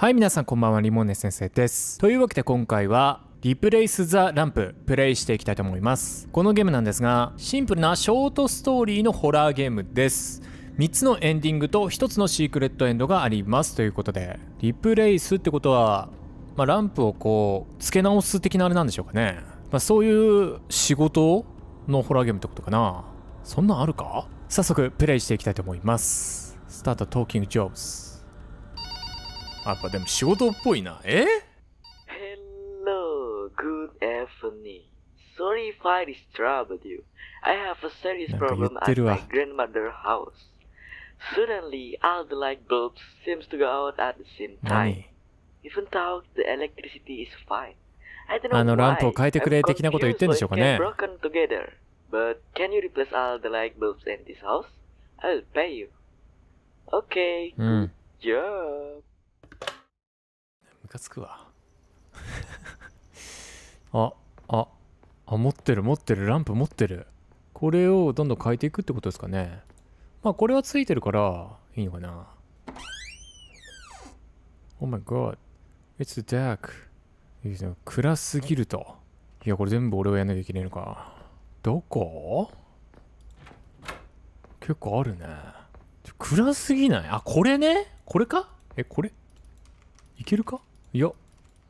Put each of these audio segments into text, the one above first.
はい皆さんこんばんはリモーネ先生ですというわけで今回はリプレイス・ザ・ランププレイしていきたいと思いますこのゲームなんですがシンプルなショートストーリーのホラーゲームです3つのエンディングと1つのシークレットエンドがありますということでリプレイスってことは、まあ、ランプをこう付け直す的なあれなんでしょうかね、まあ、そういう仕事のホラーゲームってことかなそんなんあるか早速プレイしていきたいと思いますスタートトーキング・ジョーズやっぱでも仕事っぽいな。え ?Hello, good afternoon. Sorry if I disturbed you. I have a serious problem at my grandmother's house. Suddenly, all the light bulbs seems to go out at the same time. Even though the electricity is fine. I don't know あのランプを変えてくれ的なこと言ってんでしょうかね。Broken together. But can you replace all the light bulbs in this house? I'll pay you. Okay. Good job. かつくわ あああ持ってる持ってるランプ持ってるこれをどんどん変えていくってことですかねまあこれはついてるからいいのかな Oh my god It's dark 暗すぎるといやこれ全部俺はやんなきゃいけないのかどこ結構あるね暗すぎないあこれねこれかえこれいけるかよ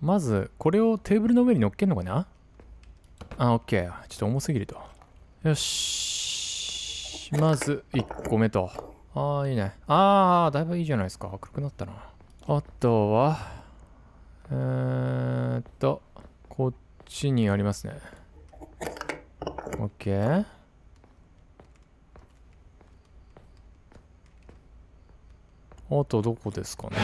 まず、これをテーブルの上に乗っけんのかなあ、オッケー。ちょっと重すぎると。よし。まず、1個目と。ああ、いいね。ああ、だいぶいいじゃないですか。明るくなったな。あとは、えーっと、こっちにありますね。オッケー。あとどこですかね。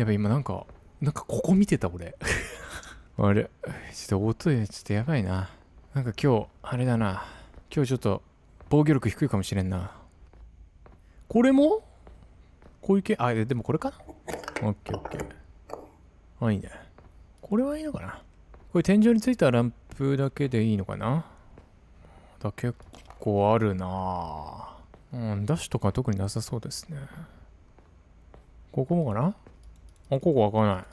やば今なんか、なんかここ見てた俺。あれちょっと音、ちょっとやばいな。なんか今日、あれだな。今日ちょっと防御力低いかもしれんな。これもこういう系あ、でもこれかなオッケーオッケー。あ、いいね。これはいいのかなこれ天井についたランプだけでいいのかなだ結構あるなうん、ダッシュとか特になさそうですね。ここもかなあ、ここ開かない。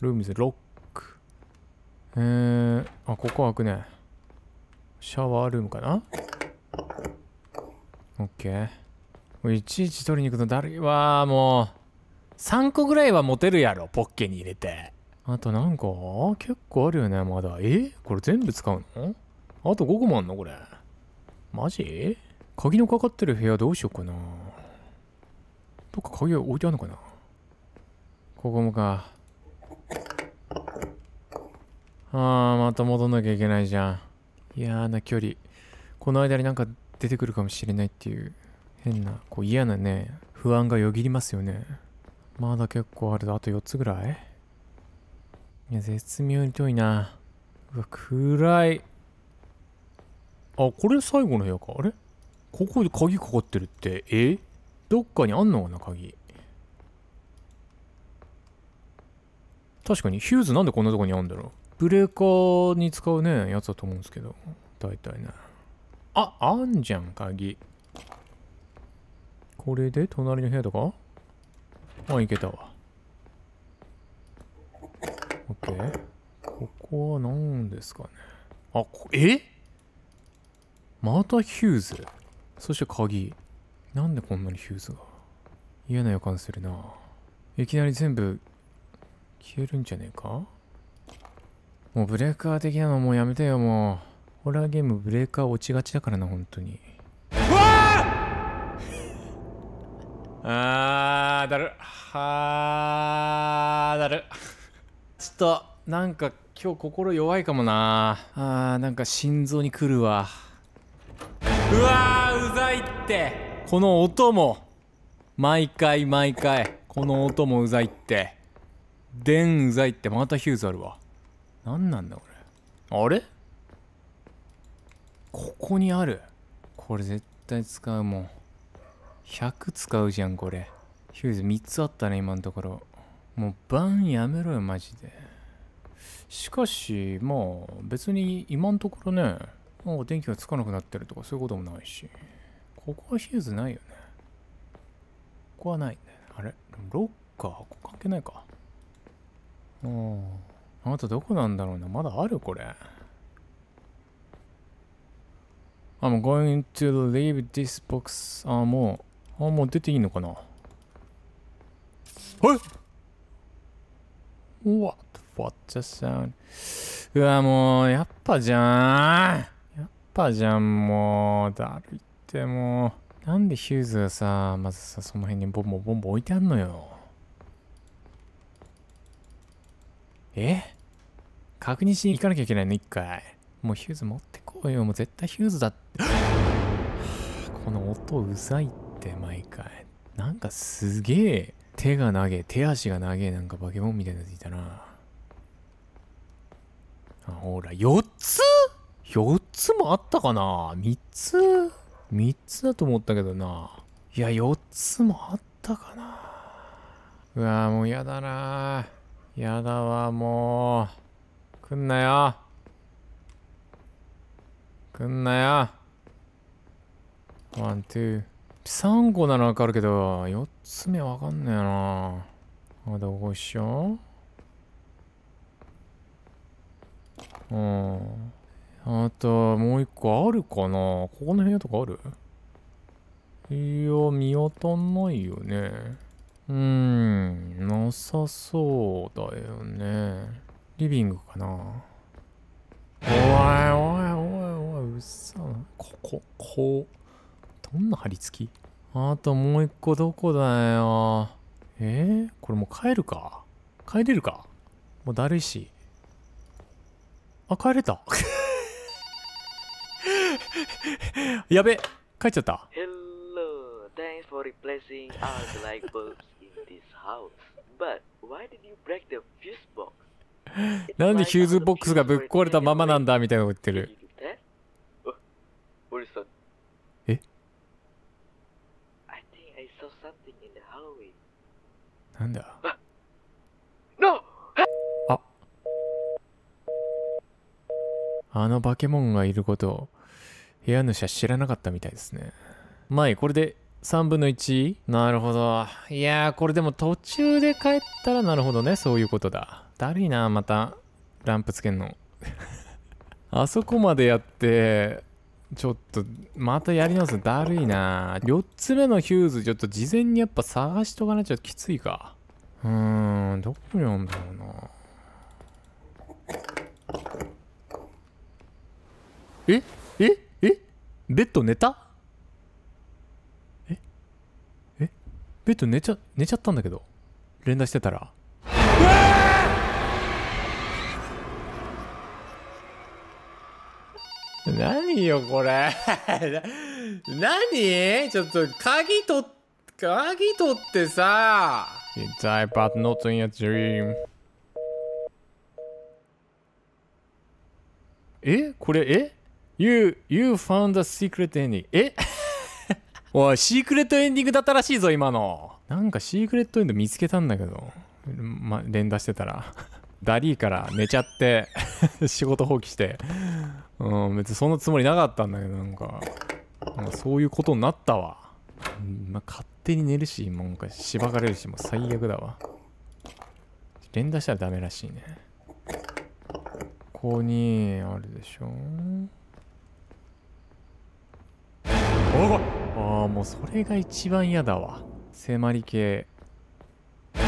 ルームズロック。えー、あ、ここ開くね。シャワールームかなオッケー。いちいち取りに行くのだるいわもう。3個ぐらいは持てるやろ、ポッケに入れて。あとなんか、結構あるよね、まだ。えこれ全部使うのあと5個もあんのこれ。マジ鍵のかかってる部屋どうしようかな。どっか鍵置いてあんのかなここもか。あー、また戻んなきゃいけないじゃん。嫌な距離。この間になんか出てくるかもしれないっていう、変な、こう嫌なね、不安がよぎりますよね。まだ結構ある。あと4つぐらいいや、絶妙に遠いな。うわ、暗い。あ、これ最後の部屋か。あれここで鍵かかってるって、えどっかにあんのかな、鍵。確かに、ヒューズなんでこんなとこにあるんだろう。ブレーカーに使うね、やつだと思うんですけど。大体ね。あ、あんじゃん、鍵。これで隣の部屋とかあ、いけたわ。オッケー。ここは何ですかね。あ、こえまたヒューズ。そして鍵。なんでこんなにヒューズが。嫌な予感するな。いきなり全部消えるんじゃねえかもうブレーカー的なのもうやめてよ、もう。ホラーゲームブレーカー落ちがちだからな、本当に。わああだる。はあだる。ちょっと、なんか今日心弱いかもな。あー、なんか心臓にくるわ。うわー、うざいって。この音も、毎回毎回、この音もうざいって。でんざいってまたヒューズあるわ。何なんだこれ。あれここにある。これ絶対使うもん。100使うじゃんこれ。ヒューズ3つあったね今のところ。もうバンやめろよマジで。しかしまあ別に今のところね、もう電気がつかなくなってるとかそういうこともないし。ここはヒューズないよね。ここはないね。あれロッカーここ関係ないか。うんあとどこなんだろうなまだあるこれ I'm going to leave this box あもうあもう出ていいのかなはい What? What the sound? うわ、もう、やっぱじゃん。やっぱじゃん、もう。だるいって、もう。なんでヒューズがさ、まずさ、その辺にボンボンボンボン置いてあんのよ。え確認しに行かなきゃいけないの一回。もうヒューズ持ってこいよ。もう絶対ヒューズだって。この音うざいって毎回。なんかすげえ手が投げ、手足が投げ、なんか化け物みたいなやついたな。あ、ほら、4つ ?4 つもあったかな ?3 つ ?3 つだと思ったけどな。いや、4つもあったかな。うわぁ、もうやだなぁ。やだわ、もう。来んなよ。来んなよ。ワン、ツー。3個ならわかるけど、4つ目わかんねえな。あ、どこっしょうん。あと、もう一個あるかなここの部屋とかあるいや、見当たんないよね。うーん、なさそうだよね。リビングかな。おいおいおいおい、うっさな。ここ、こう。どんな張り付きあともう一個どこだよ。えー、これもう帰るか帰れるかもうだるいし。あ、帰れた。やべ、帰っちゃった。Hello, thanks for replacing our light bulbs. なんでヒューズボックスがぶっ壊れたままなんだみたいなこと言ってる。えなんだああの化け物がいることを部屋主は知らなかったみたいですね。まあこれで3分の 1? なるほど。いやー、これでも途中で帰ったらなるほどね。そういうことだ。だるいな、また。ランプつけんの。あそこまでやって、ちょっと、またやり直すのだるいな。4つ目のヒューズ、ちょっと事前にやっぱ探しとかなっちゃきついか。うーん、どこにあんだろうな。えええベッド寝たベッド寝ちゃ寝ちゃったんだけど連打してたら何よこれ 何ちょっと鍵取って鍵取ってさ It's I but not in a dream えこれえ ?You, you found a secret ending えおい、シークレットエンディングだったらしいぞ、今の。なんかシークレットエンド見つけたんだけど。ま、連打してたら。ダリーから寝ちゃって 仕事放棄して。うん、別にそんなつもりなかったんだけど、なんか。まあ、そういうことになったわ。まあ、勝手に寝るし、もうなんか、しばかれるし、もう最悪だわ。連打したらダメらしいね。ここに、あるでしょ。おいああもうそれが一番嫌だわ迫り系あ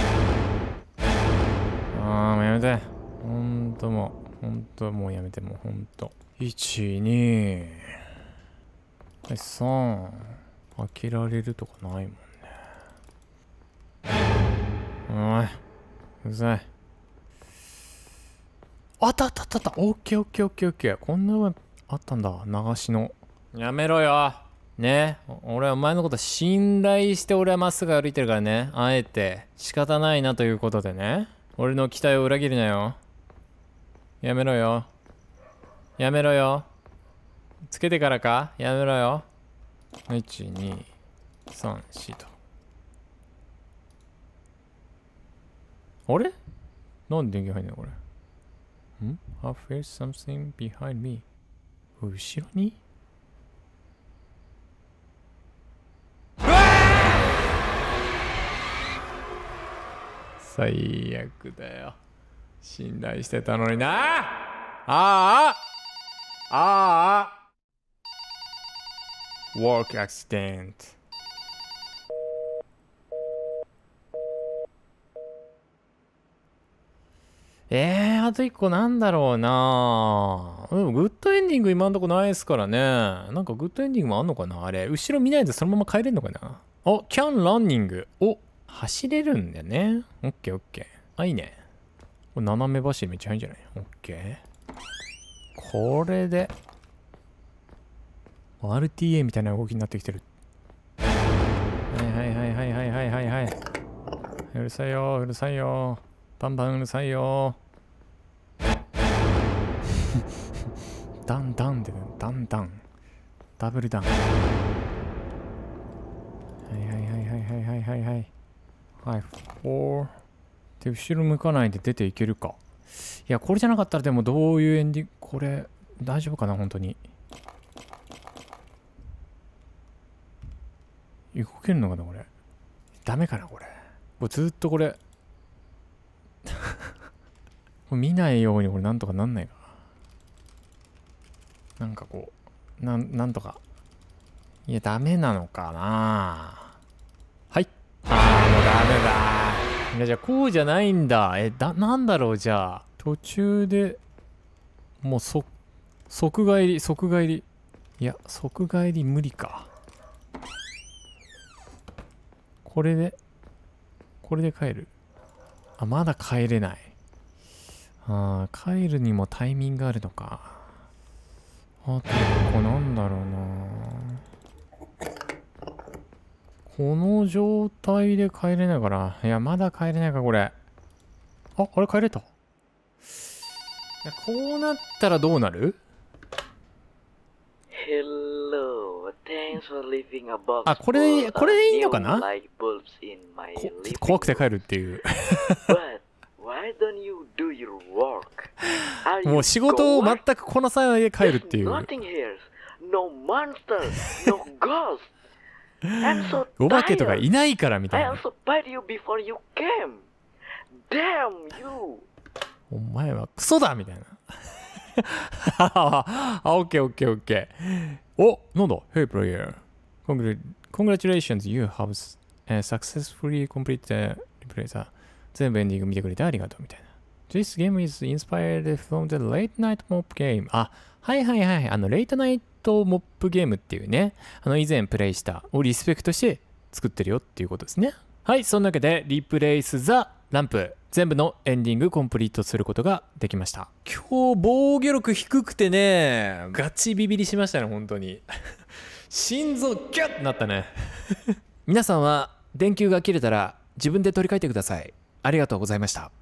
あもうやめてほんともうほんともうやめてもうほんと12はい3開けられるとかないもんねおいうざいあったあったあったあったオッケーオッケーオッケーオッケーこんなあったんだ流しのやめろよね俺はお前のこと信頼して俺はまっすぐ歩いてるからねあえて仕方ないなということでね俺の期待を裏切るなよやめろよやめろよつけてからかやめろよ1234とあれなんで電源入んのこれん ?I feel something behind me 後ろに最悪だよ信頼してたのになあああああ Work accident えー、あと一個なんだろうなグッドエンディング今んとこないですからね。なんかグッドエンディングもあんのかなあれ。後ろ見ないでそのまま帰れんのかなあ、キャンランニング。お、走れるんだよね。オッケーオッケー。あ、いいね。これ斜め橋めっちゃいいんじゃないオッケー。これで、RTA みたいな動きになってきてる。はいはいはいはいはいはいはいはい。うるさいよ、うるさいよ。バンバンうるさいよ。ダンダンで、ダンダン。ダブルダン。はいはいはいはいはいはいはい。はい、4。で、後ろ向かないで出ていけるか。いや、これじゃなかったらでもどういうエンディング、これ、大丈夫かな、本当に。動けるのかな、これ。ダメかな、これ。もうずっとこれ 見ないようにこれなんとかなんないかな。なんかこう、な、なんとか。いや、ダメなのかないや、じゃあこうじゃないんだ。え、だ、なんだろう、じゃあ。途中で、もう即、即帰り、即帰り。いや、即帰り無理か。これで、これで帰る。あ、まだ帰れない。ああ、帰るにもタイミングあるのか。あと、ここなんだろうな。この状態で帰れないかな。いや、まだ帰れないか、これ。あ、あれ帰れた。こうなったらどうなる Hello. Thanks for leaving a box あ、これ、これでいいのかな怖くて帰るっていう。Why don't you do your work? You もう仕事を全くこなさないで帰るっていう。So、お化けとかいないからみたいな。So、Damn, お前はクソだみたいな。あ、オッケーオッケーオッケー。お、なんだ ?Hey, player. Congratulations, you have、uh, successfully completed the replacer. 全部エンディング見てくれてありがとうみたいな。This game is inspired from the late night mob game. あ、はいはいはい。あの、late night トモップゲームっていうね、あの以前プレイしたをリスペクトして作ってるよっていうことですね。はい、そんなわけで、リプレイス・ザ・ランプ。全部のエンディングコンプリートすることができました今日防御力低くてねガチビビりしましたね本当に 心臓ギャッなったね 皆さんは電球が切れたら自分で取り替えてくださいありがとうございました